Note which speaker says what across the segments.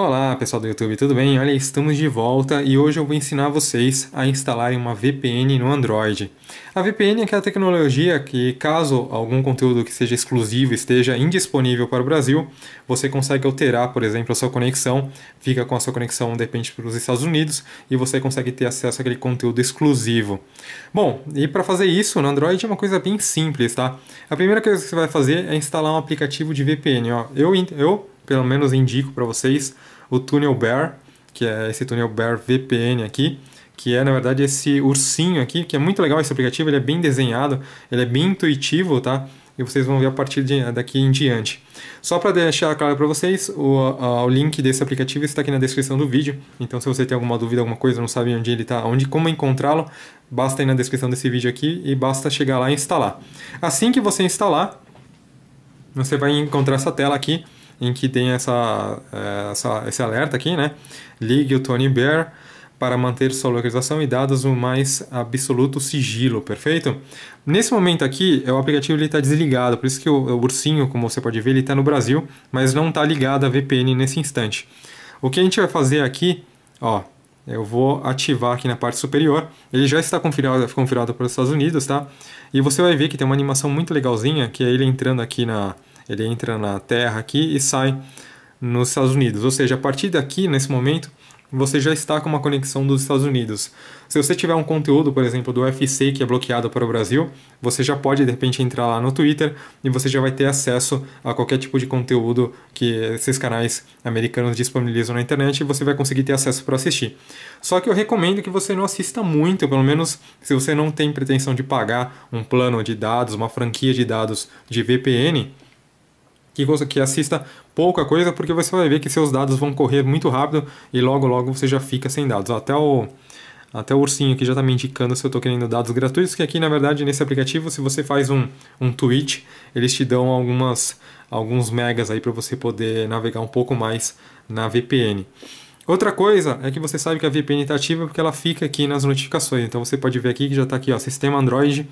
Speaker 1: Olá pessoal do YouTube, tudo bem? Olha, estamos de volta e hoje eu vou ensinar vocês a instalarem uma VPN no Android. A VPN é aquela tecnologia que, caso algum conteúdo que seja exclusivo esteja indisponível para o Brasil, você consegue alterar, por exemplo, a sua conexão, fica com a sua conexão de repente para os Estados Unidos e você consegue ter acesso àquele conteúdo exclusivo. Bom, e para fazer isso no Android é uma coisa bem simples, tá? A primeira coisa que você vai fazer é instalar um aplicativo de VPN. Ó. Eu, eu pelo menos indico para vocês o Tunnel Bear, que é esse Tunnel Bear VPN aqui, que é na verdade esse ursinho aqui, que é muito legal esse aplicativo, ele é bem desenhado, ele é bem intuitivo, tá? E vocês vão ver a partir de, daqui em diante. Só para deixar claro para vocês, o, a, o link desse aplicativo está aqui na descrição do vídeo. Então, se você tem alguma dúvida, alguma coisa, não sabe onde ele está, onde, como encontrá-lo, basta ir na descrição desse vídeo aqui e basta chegar lá e instalar. Assim que você instalar, você vai encontrar essa tela aqui em que tem essa, é, essa, esse alerta aqui, né? Ligue o Tony Bear para manter sua localização e dados o mais absoluto sigilo, perfeito? Nesse momento aqui, é o aplicativo está desligado, por isso que o, o, ursinho, como você pode ver, ele está no Brasil, mas não está ligado a VPN nesse instante. O que a gente vai fazer aqui, ó, eu vou ativar aqui na parte superior, ele já está configurado, configurado para os Estados Unidos, tá? E você vai ver que tem uma animação muito legalzinha, que é ele entrando aqui na, ele entra na Terra aqui e sai nos Estados Unidos. Ou seja, a partir daqui, nesse momento, você já está com uma conexão dos Estados Unidos. Se você tiver um conteúdo, por exemplo, do UFC que é bloqueado para o Brasil, você já pode de repente entrar lá no Twitter e você já vai ter acesso a qualquer tipo de conteúdo que esses canais americanos disponibilizam na internet e você vai conseguir ter acesso para assistir. Só que eu recomendo que você não assista muito, pelo menos se você não tem pretensão de pagar um plano de dados, uma franquia de dados de VPN que, que assista pouca coisa, porque você vai ver que seus dados vão correr muito rápido e logo logo você já fica sem dados. Até o, até o ursinho aqui já está me indicando se eu estou querendo dados gratuitos, que aqui na verdade nesse aplicativo, se você faz um, um tweet, eles te dão algumas, alguns megas aí para você poder navegar um pouco mais na VPN. Outra coisa é que você sabe que a VPN está ativa porque ela fica aqui nas notificações. Então você pode ver aqui que já está aqui, ó, sistema Android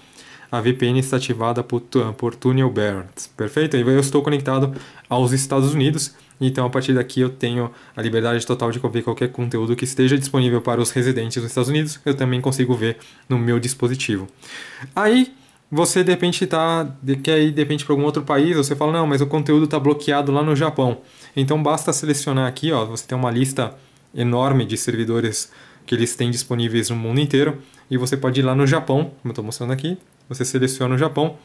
Speaker 1: a VPN está ativada por, por Tunnel Barrett. Perfeito? Eu estou conectado aos Estados Unidos, então a partir daqui eu tenho a liberdade total de ver qualquer conteúdo que esteja disponível para os residentes dos Estados Unidos, eu também consigo ver no meu dispositivo. Aí você de repente tá, quer ir de repente para algum outro país, você fala, não, mas o conteúdo está bloqueado lá no Japão. Então basta selecionar aqui, ó, você tem uma lista enorme de servidores que eles têm disponíveis no mundo inteiro. E você pode ir lá no Japão, como eu estou mostrando aqui, você seleciona o Japão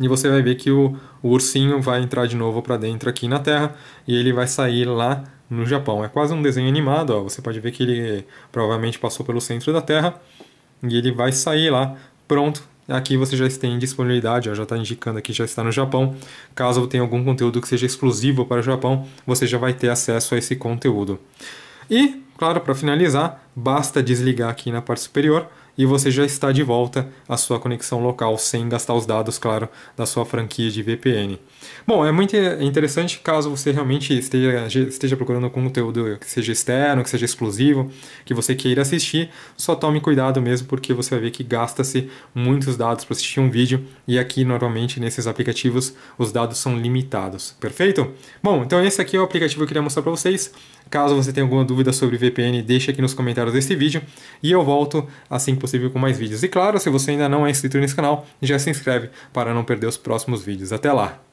Speaker 1: e você vai ver que o, o ursinho vai entrar de novo para dentro aqui na Terra e ele vai sair lá no Japão. É quase um desenho animado, ó. você pode ver que ele provavelmente passou pelo centro da Terra e ele vai sair lá, pronto. Aqui você já tem disponibilidade, ó, já está indicando aqui, já está no Japão. Caso tenha algum conteúdo que seja exclusivo para o Japão, você já vai ter acesso a esse conteúdo. E Claro, para finalizar, basta desligar aqui na parte superior e você já está de volta à sua conexão local, sem gastar os dados, claro, da sua franquia de VPN. Bom, é muito interessante caso você realmente esteja, esteja procurando conteúdo que seja externo, que seja exclusivo, que você queira assistir, só tome cuidado mesmo, porque você vai ver que gasta-se muitos dados para assistir um vídeo, e aqui, normalmente, nesses aplicativos, os dados são limitados, perfeito? Bom, então esse aqui é o aplicativo que eu queria mostrar para vocês. Caso você tenha alguma dúvida sobre VPN, deixe aqui nos comentários desse vídeo, e eu volto assim que possível com mais vídeos. E claro, se você ainda não é inscrito nesse canal, já se inscreve para não perder os próximos vídeos. Até lá!